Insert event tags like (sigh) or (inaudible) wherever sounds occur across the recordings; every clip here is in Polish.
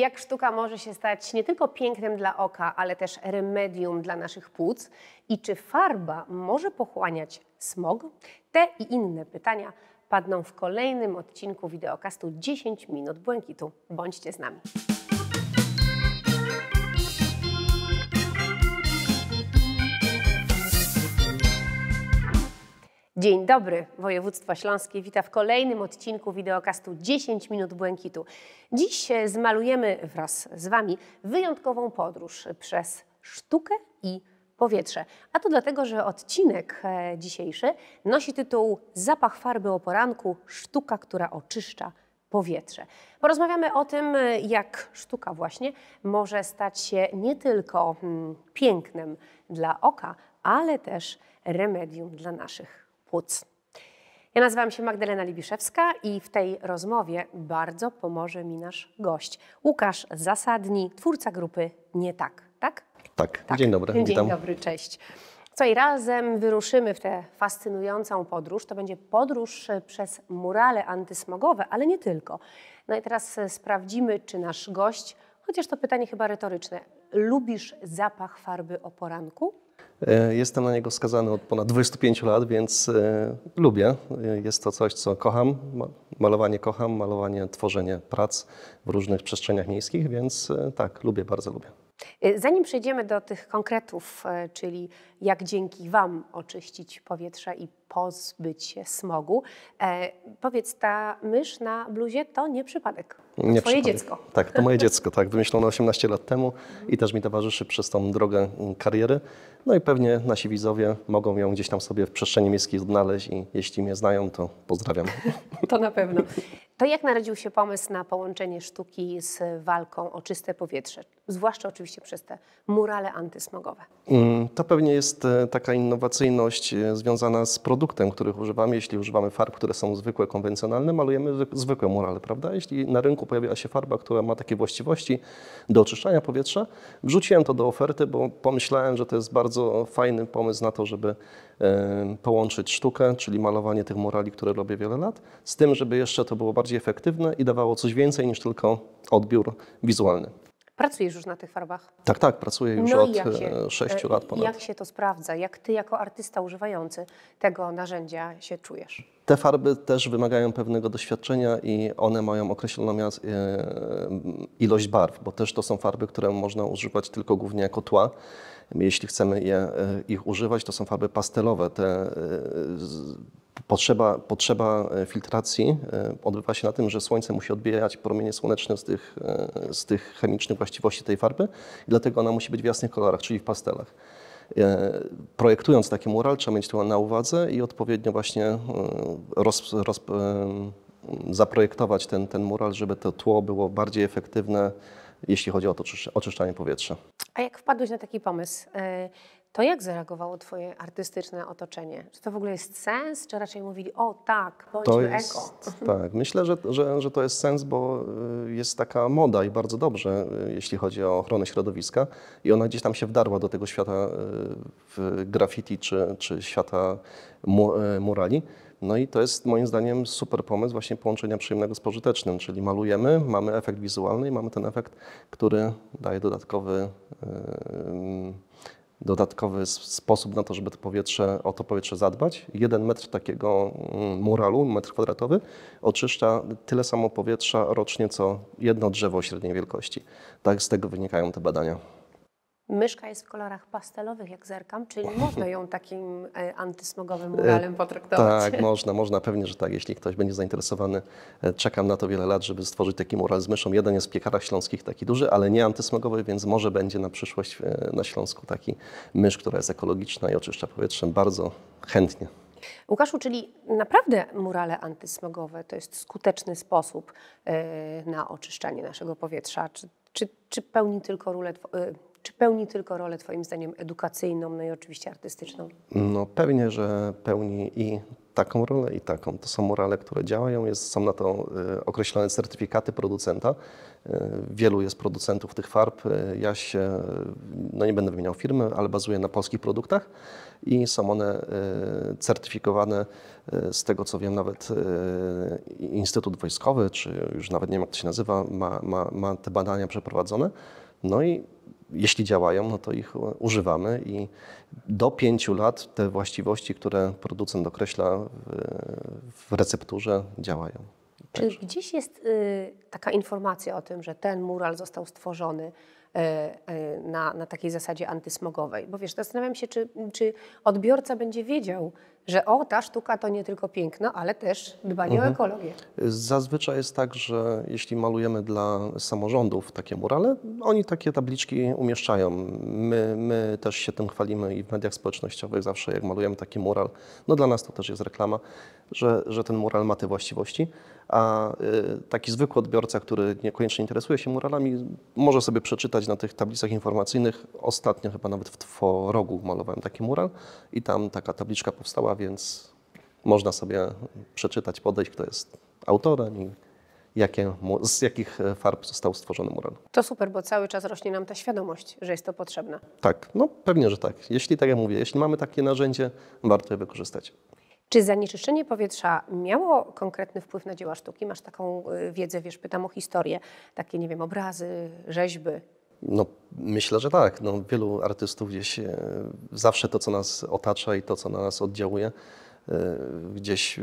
jak sztuka może się stać nie tylko pięknem dla oka, ale też remedium dla naszych płuc i czy farba może pochłaniać smog? Te i inne pytania padną w kolejnym odcinku wideokastu 10 minut błękitu. Bądźcie z nami. Dzień dobry, województwo śląskie Witam w kolejnym odcinku wideokastu 10 minut błękitu. Dziś e, zmalujemy wraz z Wami wyjątkową podróż przez sztukę i powietrze. A to dlatego, że odcinek e, dzisiejszy nosi tytuł Zapach farby o poranku, sztuka, która oczyszcza powietrze. Porozmawiamy o tym, e, jak sztuka właśnie może stać się nie tylko mm, pięknem dla oka, ale też remedium dla naszych płuc. Ja nazywam się Magdalena Libiszewska i w tej rozmowie bardzo pomoże mi nasz gość. Łukasz Zasadni, twórca grupy Nie Tak, tak? Tak, tak. dzień dobry. Dzień witam. dobry, cześć. Co i razem wyruszymy w tę fascynującą podróż. To będzie podróż e, przez murale antysmogowe, ale nie tylko. No i teraz e, sprawdzimy, czy nasz gość, chociaż to pytanie chyba retoryczne, lubisz zapach farby o poranku? E, jestem na niego skazany od ponad 25 lat, więc e, lubię. E, jest to coś, co kocham. Malowanie kocham, malowanie, tworzenie prac w różnych przestrzeniach miejskich, więc tak, lubię, bardzo lubię. Zanim przejdziemy do tych konkretów, czyli jak dzięki Wam oczyścić powietrze i pozbyć się smogu, powiedz, ta mysz na bluzie to nie przypadek. Nie Twoje przypadek. dziecko. Tak, to moje (laughs) dziecko, tak. Wymyślono 18 lat temu i też mi towarzyszy przez tą drogę kariery. No i pewnie nasi widzowie mogą ją gdzieś tam sobie w przestrzeni miejskiej znaleźć i jeśli mnie znają, to pozdrawiam. To na pewno. To jak narodził się pomysł na połączenie sztuki z walką o czyste powietrze, zwłaszcza oczywiście przez te murale antysmogowe? Mm, to pewnie jest e, taka innowacyjność e, związana z produktem, których używamy. Jeśli używamy farb, które są zwykłe, konwencjonalne, malujemy zwykłe murale, prawda? Jeśli na rynku pojawiła się farba, która ma takie właściwości do oczyszczania powietrza, wrzuciłem to do oferty, bo pomyślałem, że to jest bardzo fajny pomysł na to, żeby połączyć sztukę, czyli malowanie tych murali, które robię wiele lat, z tym, żeby jeszcze to było bardziej efektywne i dawało coś więcej niż tylko odbiór wizualny. Pracujesz już na tych farbach? Tak, tak, pracuję już no od e, się, 6 e, lat ponad. Jak się to sprawdza? Jak ty jako artysta używający tego narzędzia się czujesz? Te farby też wymagają pewnego doświadczenia i one mają określoną e, ilość barw, bo też to są farby, które można używać tylko głównie jako tła jeśli chcemy je, e, ich używać, to są farby pastelowe. Te, e, potrzeba, potrzeba e, filtracji odbywa się na tym, że słońce musi odbijać promienie słoneczne z tych, z tych chemicznych właściwości tej farby, dlatego ona musi być w jasnych kolorach, czyli w pastelach projektując taki mural, trzeba mieć to na uwadze i odpowiednio właśnie roz, roz, zaprojektować ten, ten mural, żeby to tło było bardziej efektywne, jeśli chodzi o to oczyszczanie powietrza. A jak wpadłeś na taki pomysł, y, to jak zareagowało Twoje artystyczne otoczenie? Czy to w ogóle jest sens, czy raczej mówili, o tak, bądźmy to jest, eko? Tak, myślę, że, że, że to jest sens, bo y, jest taka moda i bardzo dobrze, y, jeśli chodzi o ochronę środowiska i ona gdzieś tam się wdarła do tego świata graffiti czy, czy świata murali. No i to jest moim zdaniem super pomysł właśnie połączenia przyjemnego z pożytecznym, czyli malujemy, mamy efekt wizualny i mamy ten efekt, który daje dodatkowy, yy, dodatkowy sposób na to, żeby to powietrze, o to powietrze zadbać. Jeden metr takiego mm, muralu, metr kwadratowy, oczyszcza tyle samo powietrza rocznie, co jedno drzewo średniej wielkości. Tak z tego wynikają te badania. Myszka jest w kolorach pastelowych, jak zerkam, czyli (laughs) można ją takim e, antysmogowym e, muralem potraktować. Tak, (laughs) można, można, pewnie, że tak. Jeśli ktoś będzie zainteresowany, e, czekam na to wiele lat, żeby stworzyć taki mural z myszą. Jeden jest w piekarach śląskich taki duży, ale nie antysmogowy, więc może będzie na przyszłość na Śląsku taki mysz, która jest ekologiczna i oczyszcza powietrzem bardzo chętnie. Łukaszu, czyli naprawdę murale antysmogowe to jest skuteczny sposób na oczyszczanie naszego powietrza? Czy, czy, czy pełni tylko rolę, czy pełni tylko rolę, Twoim zdaniem, edukacyjną, no i oczywiście artystyczną? No pewnie, że pełni i taką rolę, i taką. To są morale, które działają, jest, są na to y, określone certyfikaty producenta. Y, wielu jest producentów tych farb. Y, ja się, no nie będę wymieniał firmy, ale bazuję na polskich produktach i są one certyfikowane z tego, co wiem, nawet Instytut Wojskowy, czy już nawet nie wiem, jak to się nazywa, ma, ma, ma te badania przeprowadzone. No i jeśli działają, no to ich używamy i do pięciu lat te właściwości, które producent określa w, recepturze, działają. Czy gdzieś jest y, taka informacja o tym, że ten mural został stworzony E, e, na, na takiej zasadzie antysmogowej. Bo wiesz, zastanawiam się, czy, czy odbiorca będzie wiedział, że o, ta sztuka to nie tylko piękno, ale też dbanie mhm. o ekologię. Zazwyczaj jest tak, że jeśli malujemy dla samorządów takie murale, oni takie tabliczki umieszczają. My, my też się tym chwalimy i w mediach społecznościowych zawsze jak malujemy taki mural, no dla nas to też jest reklama, że, że ten mural ma te właściwości, a y, taki zwykły odbiorca, który niekoniecznie interesuje się muralami, może sobie przeczytać na tych tablicach informacyjnych. Ostatnio chyba nawet w Tworogu malowałem taki mural i tam taka tabliczka powstała, więc można sobie przeczytać, podejść, kto jest autorem i jakie, z jakich e, farb został stworzony mural. To super, bo cały czas rośnie nam ta świadomość, że jest to potrzebne. Tak, no pewnie, że tak. Jeśli, tak jak mówię, jeśli mamy takie narzędzie, warto je wykorzystać. Czy zanieczyszczenie powietrza miało konkretny wpływ na dzieła sztuki? Masz taką y, wiedzę, wiesz, pytam o historię, takie, nie wiem, obrazy, rzeźby. No, myślę, że tak. No, wielu artystów gdzieś e, zawsze to, co nas otacza i to, co na nas oddziałuje, e, gdzieś e,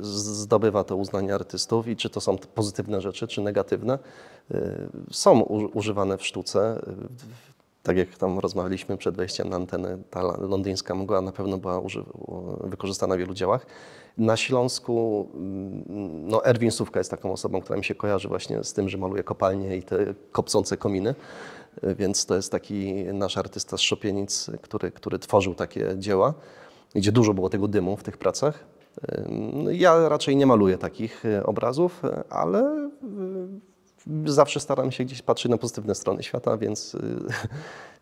zdobywa to uznanie artystów i czy to są pozytywne rzeczy, czy negatywne, są używane w sztuce tak jak tam rozmawialiśmy przed wejściem na antenę, ta londyńska mgła na pewno była wykorzystana w wielu działach. Na Śląsku mm, no Erwin Sówka jest taką osobą, która mi się kojarzy właśnie z tym, że maluje kopalnie i te kopcące kominy. Więc to jest taki nasz artysta z Szopienic, który, który tworzył takie dzieła, gdzie dużo było tego dymu w tych pracach. No, ja raczej nie maluję takich y, obrazów, ale y, zawsze staram się gdzieś patrzeć na pozytywne strony świata, więc y, (laughs)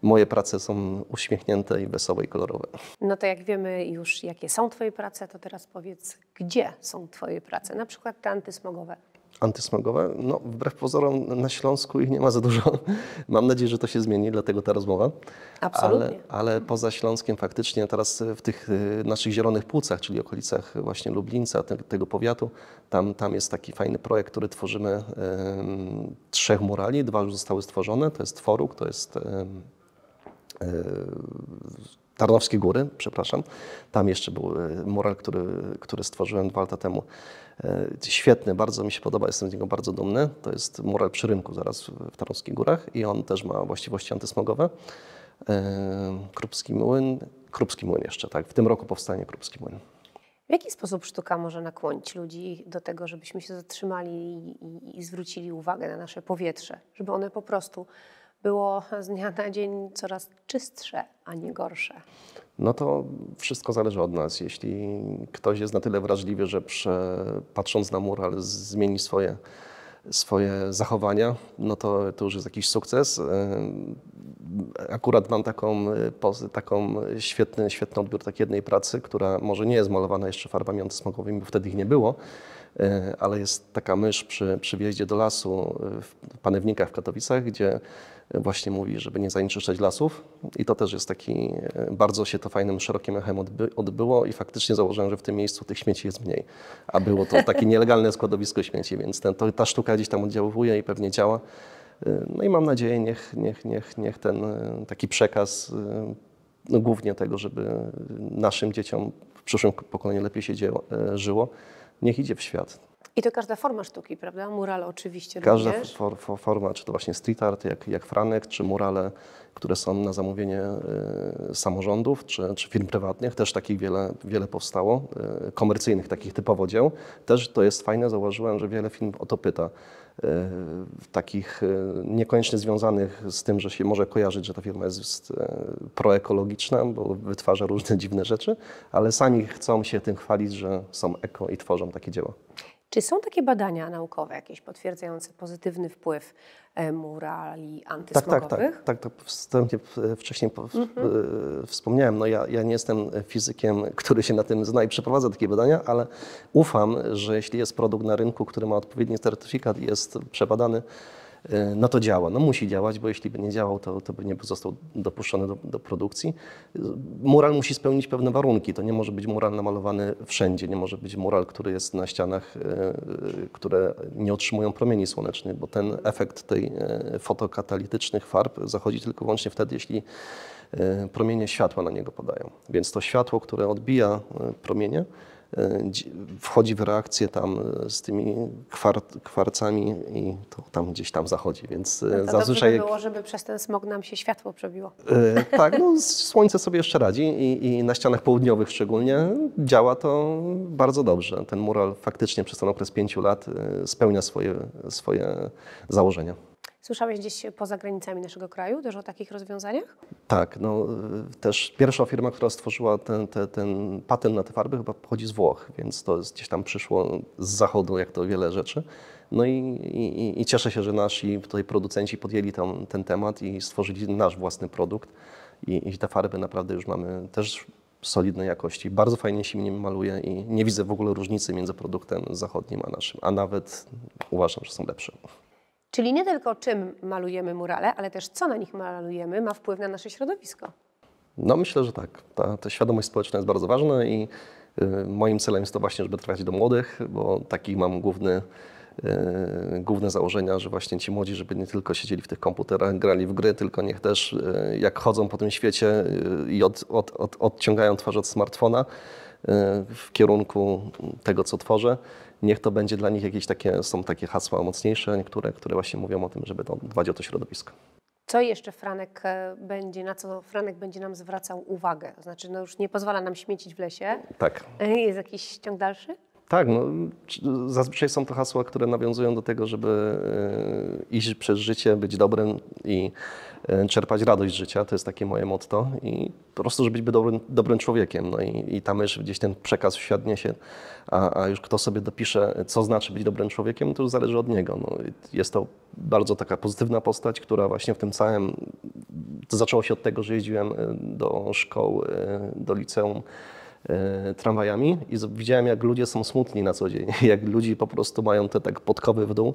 moje prace są uśmiechnięte i wesołe i kolorowe. No to jak wiemy już, jakie są Twoje prace, to teraz powiedz, gdzie są Twoje prace, na przykład te antysmogowe antysmogowe. No, wbrew pozorom na Śląsku ich nie ma za dużo. (laughs) Mam nadzieję, że to się zmieni, dlatego ta rozmowa. Absolutnie. Ale, ale poza Śląskiem faktycznie teraz w tych y, naszych zielonych płucach, czyli okolicach właśnie Lublinca, tego powiatu, tam, tam jest taki fajny projekt, który tworzymy trzech murali. Dwa już zostały stworzone. To jest Tworuk, to jest e, Tarnowskie Góry, przepraszam. Tam jeszcze był e, mural, który, który stworzyłem dwa lata temu E, świetny, bardzo mi się podoba, jestem z niego bardzo dumny. To jest mural przy rynku zaraz w Tarnowskich Górach i on też ma właściwości antysmogowe. E, Krupski Młyn, Krupski Młyn jeszcze, tak. W tym roku powstanie Krupski Młyn. W jaki sposób sztuka może nakłonić ludzi do tego, żebyśmy się zatrzymali i, i, i zwrócili uwagę na nasze powietrze, żeby one po prostu było z dnia na dzień coraz czystsze, a nie gorsze? No to wszystko zależy od nas. Jeśli ktoś jest na tyle wrażliwy, że prze, patrząc na ale zmieni swoje, swoje zachowania, no to, to już jest jakiś sukces akurat mam taką, y, taką y, świetny, świetny odbiór takiej jednej pracy, która może nie jest malowana jeszcze farbami antysmogowymi, bo wtedy ich nie było, y, ale jest taka mysz przy, przy wjeździe do lasu w Panewnikach w Katowicach, gdzie właśnie mówi, żeby nie zanieczyszczać lasów i to też jest taki, bardzo się to fajnym, szerokim echem odby, odbyło i faktycznie założyłem, że w tym miejscu tych śmieci jest mniej, a było to takie (laughs) nielegalne składowisko śmieci, więc ten, to, ta sztuka gdzieś tam oddziałuje i pewnie działa. No i mam nadzieję, niech, niech, niech, niech ten e, taki przekaz, e, no głównie tego, żeby naszym dzieciom w przyszłym pokoleniu lepiej się dzieło, e, żyło, niech idzie w świat. I to każda forma sztuki, prawda? Murale oczywiście Każda for, for, forma, czy to właśnie street art, jak, jak Franek, czy murale, które są na zamówienie y, samorządów, czy, czy firm prywatnych, też takich wiele, wiele powstało, y, komercyjnych takich typowo dzieł. Też to jest fajne, zauważyłem, że wiele firm o to pyta takich e, niekoniecznie związanych z tym, że się może kojarzyć, że ta firma jest e, proekologiczna, bo wytwarza różne (laughs) dziwne rzeczy, ale sami chcą się tym chwalić, że są eko i tworzą takie dzieła. Czy są takie badania naukowe jakieś potwierdzające pozytywny wpływ e, murali antysmogowych? Tak, tak, tak. tak to wstępnie e, wcześniej mhm. e, wspomniałem. No ja, ja nie jestem fizykiem, który się na tym zna i przeprowadza takie badania, ale ufam, że jeśli jest produkt na rynku, który ma odpowiedni certyfikat i jest przebadany, E, no to działa. No musi działać, bo jeśli by nie działał, to, to by nie został dopuszczony do, do produkcji. Mural musi spełnić pewne warunki. To nie może być mural namalowany wszędzie. Nie może być mural, który jest na ścianach, e, które nie otrzymują promieni słonecznych, bo ten efekt tej e, fotokatalitycznych farb zachodzi tylko wyłącznie wtedy, jeśli promienie światła na niego padają. Więc to światło, które odbija promienie, wchodzi w reakcję tam e, z tymi kwar, kwarcami i to tam gdzieś tam zachodzi, więc e, no zazwyczaj... By było, żeby przez ten smog nam się światło przebiło. E, tak, no, słońce sobie jeszcze radzi i, i, na ścianach południowych szczególnie działa to bardzo dobrze. Ten mural faktycznie przez ten okres pięciu lat spełnia swoje, swoje założenia. Słyszałeś gdzieś poza granicami naszego kraju też o takich rozwiązaniach? Tak, no y, też pierwsza firma, która stworzyła ten, ten, ten patent na te farby chyba pochodzi z Włoch, więc to gdzieś tam przyszło z zachodu, jak to wiele rzeczy. No i, i, i cieszę się, że nasi tutaj producenci podjęli tam ten temat i stworzyli nasz własny produkt. I, I te farby naprawdę już mamy też solidnej jakości. Bardzo fajnie się nim maluje i nie widzę w ogóle różnicy między produktem zachodnim a naszym, a nawet uważam, że są lepsze. Czyli nie tylko czym malujemy murale, ale też co na nich malujemy ma wpływ na nasze środowisko. No myślę, że tak. Ta, ta świadomość społeczna jest bardzo ważna i y, moim celem jest to właśnie, żeby trafić do młodych, bo taki mam główny y, główne założenia, że właśnie ci młodzi, żeby nie tylko siedzieli w tych komputerach, grali w gry, tylko niech też y, jak chodzą po tym świecie y, i od, od, od, odciągają twarz od smartfona w kierunku tego, co tworzę, niech to będzie dla nich jakieś takie, są takie hasła mocniejsze, niektóre, które właśnie mówią o tym, żeby to dbać o to środowisko. Co jeszcze Franek e, będzie, na co Franek będzie nam zwracał uwagę? Znaczy, no już nie pozwala nam śmiecić w lesie. Tak. E, jest jakiś ciąg dalszy? Tak, no, zazwyczaj są to hasła, które nawiązują do tego, żeby e, iść przez życie, być dobrym i e, czerpać radość z życia. To jest takie moje motto. I po prostu, żeby być dobrym, dobrym człowiekiem. No i, i tam już gdzieś ten przekaz wsiadnie się, a, a, już kto sobie dopisze, co znaczy być dobrym człowiekiem, to już zależy od niego. No, jest to bardzo taka pozytywna postać, która właśnie w tym całym... To zaczęło się od tego, że jeździłem e, do szkoły, do liceum E, tramwajami i widziałem, jak ludzie są smutni na co dzień, (laughs) jak ludzi po prostu mają te tak podkowy w dół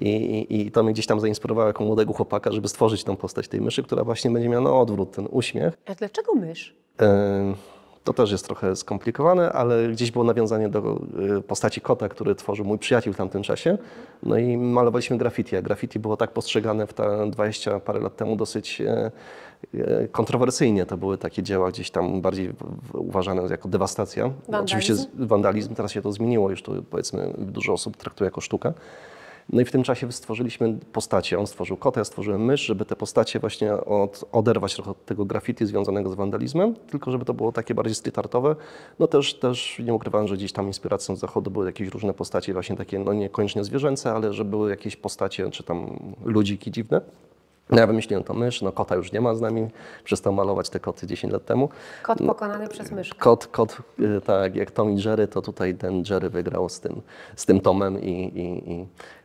i, i, i to mnie gdzieś tam zainspirowało jako młodego chłopaka, żeby stworzyć tą postać tej myszy, która właśnie będzie miała na odwrót ten uśmiech. A dlaczego mysz? Y to też jest trochę skomplikowane, ale gdzieś było nawiązanie do y, postaci kota, który tworzył mój przyjaciel w tamtym czasie. No i malowaliśmy graffiti, a graffiti było tak postrzegane w te 20 parę lat temu dosyć e, e, kontrowersyjnie. To były takie dzieła gdzieś tam bardziej uważane jako dewastacja. Wandalizm? Oczywiście wandalizm, teraz się to zmieniło, już to powiedzmy dużo osób traktuje jako sztukę. No i w tym czasie stworzyliśmy postacie. On stworzył kota, ja stworzyłem mysz, żeby te postacie właśnie od, oderwać trochę od tego graffiti związanego z wandalizmem, tylko żeby to było takie bardziej street No też, też nie ukrywam, że gdzieś tam inspiracją z zachodu były jakieś różne postacie właśnie takie, no niekoniecznie zwierzęce, ale że były jakieś postacie czy tam ludziki dziwne. No ja wymyśliłem to mysz, no kota już nie ma z nami, przestał malować te koty 10 lat temu. Kot pokonany przez mysz. Kot, kot, y, tak, jak Tom i Jerry, to tutaj ten Jerry wygrał z tym, z tym Tomem i... i, i.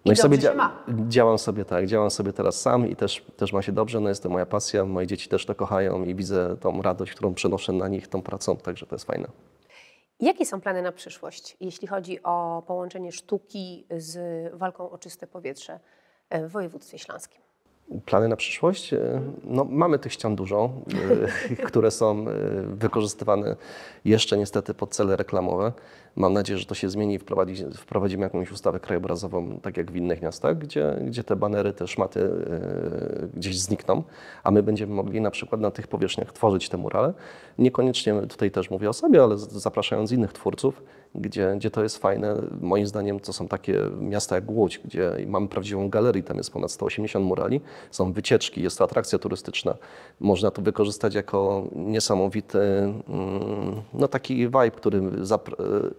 No i, i sobie dzia działam sobie tak, działam sobie teraz sam i też, też ma się dobrze, no jest to moja pasja, moje dzieci też to kochają i widzę tą radość, którą przenoszę na nich tą pracą, także to jest fajne. Jakie są plany na przyszłość, jeśli chodzi o połączenie sztuki z walką o czyste powietrze e, w województwie śląskim? Plany na przyszłość? E, no, mamy tych ścian dużo, e, (laughs) które są e, wykorzystywane jeszcze niestety pod cele reklamowe. Mam nadzieję, że to się zmieni i wprowadzi, wprowadzimy jakąś ustawę krajobrazową, tak jak w innych miastach, gdzie, gdzie te banery, te szmaty gdzieś znikną, a my będziemy mogli na przykład na tych powierzchniach tworzyć te murale. Niekoniecznie tutaj też mówię o sobie, ale zapraszając innych twórców, gdzie, gdzie to jest fajne. Moim zdaniem to są takie miasta jak Łódź, gdzie mamy prawdziwą galerię, tam jest ponad 180 murali są wycieczki, jest to atrakcja turystyczna. Można to wykorzystać jako niesamowity, mm, no taki vibe, który e,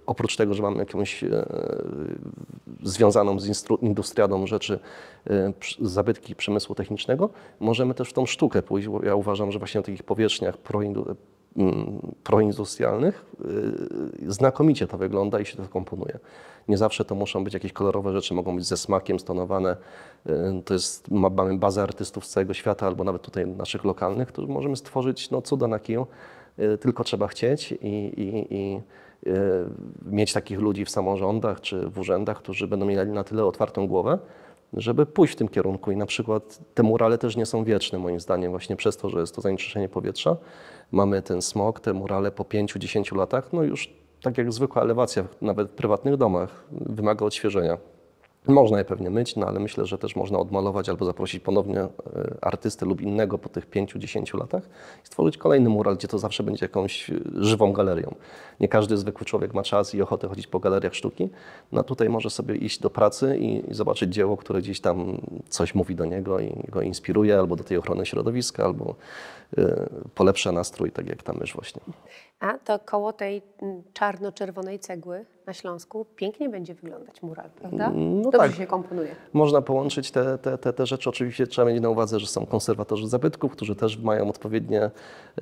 oprócz tego, że mamy jakąś e, związaną z industrialną rzeczy, e, zabytki przemysłu technicznego, możemy też w tą sztukę pójść. Ja uważam, że właśnie na takich powierzchniach Mm, proindustrialnych, y, znakomicie to wygląda i się to komponuje. Nie zawsze to muszą być jakieś kolorowe rzeczy, mogą być ze smakiem stonowane. Y, to jest, mamy bazę artystów z całego świata albo nawet tutaj naszych lokalnych, którzy możemy stworzyć no, cuda na kiju, y, tylko trzeba chcieć i, i, i mieć takich ludzi w samorządach czy w urzędach, którzy będą mieli na tyle otwartą głowę, żeby pójść w tym kierunku. I na przykład te murale też nie są wieczne, moim zdaniem, właśnie przez to, że jest to zanieczyszczenie powietrza. Mamy ten smog, te murale po 5-10 latach, no już tak jak zwykła elewacja, nawet w prywatnych domach, wymaga odświeżenia. Można je pewnie myć, no ale myślę, że też można odmalować albo zaprosić ponownie e, artystę lub innego po tych 5-10 latach i stworzyć kolejny mural, gdzie to zawsze będzie jakąś e, żywą galerią. Nie każdy zwykły człowiek ma czas i ochotę chodzić po galeriach sztuki, no tutaj może sobie iść do pracy i, zobaczyć dzieło, które gdzieś tam coś mówi do niego i go inspiruje albo do tej ochrony środowiska, albo e, polepsza nastrój, tak jak tam już właśnie. A to koło tej mm, czarno-czerwonej cegły na Śląsku pięknie będzie wyglądać mural, prawda? Mm, no Dobrze tak. się komponuje. Można połączyć te, te, te, te rzeczy. Oczywiście trzeba mieć na uwadze, że są konserwatorzy zabytków, którzy też mają odpowiednie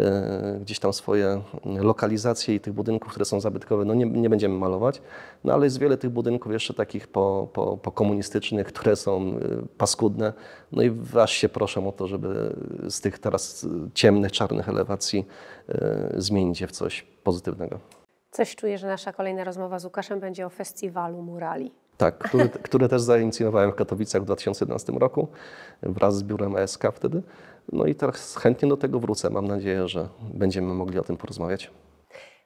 e, gdzieś tam swoje mm, lokalizacje i tych budynków, które są zabytkowe, no nie, nie będziemy malować. No ale jest wiele tych budynków jeszcze takich po, po, pokomunistycznych, które są e, paskudne. No i aż się proszę o to, żeby z tych teraz e, ciemnych, czarnych elewacji e, zmienić je w coś pozytywnego. Coś czuję, że nasza kolejna rozmowa z Łukaszem będzie o festiwalu murali. Tak, który, (laughs) który też zainicjowałem w Katowicach w 2011 roku wraz z biurem ESK wtedy. No i teraz chętnie do tego wrócę. Mam nadzieję, że będziemy mogli o tym porozmawiać.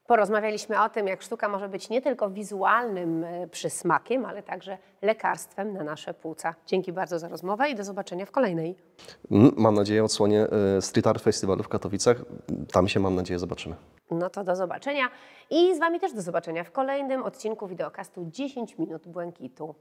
Porozmawialiśmy o tym, jak sztuka może być nie tylko wizualnym e, przysmakiem, ale także lekarstwem na nasze płuca. Dzięki bardzo za rozmowę i do zobaczenia w kolejnej. Mam nadzieję odsłonie e, Street Art Festiwalu w Katowicach. Tam się mam nadzieję zobaczymy. No to do zobaczenia i z Wami też do zobaczenia w kolejnym odcinku wideokastu 10 minut błękitu.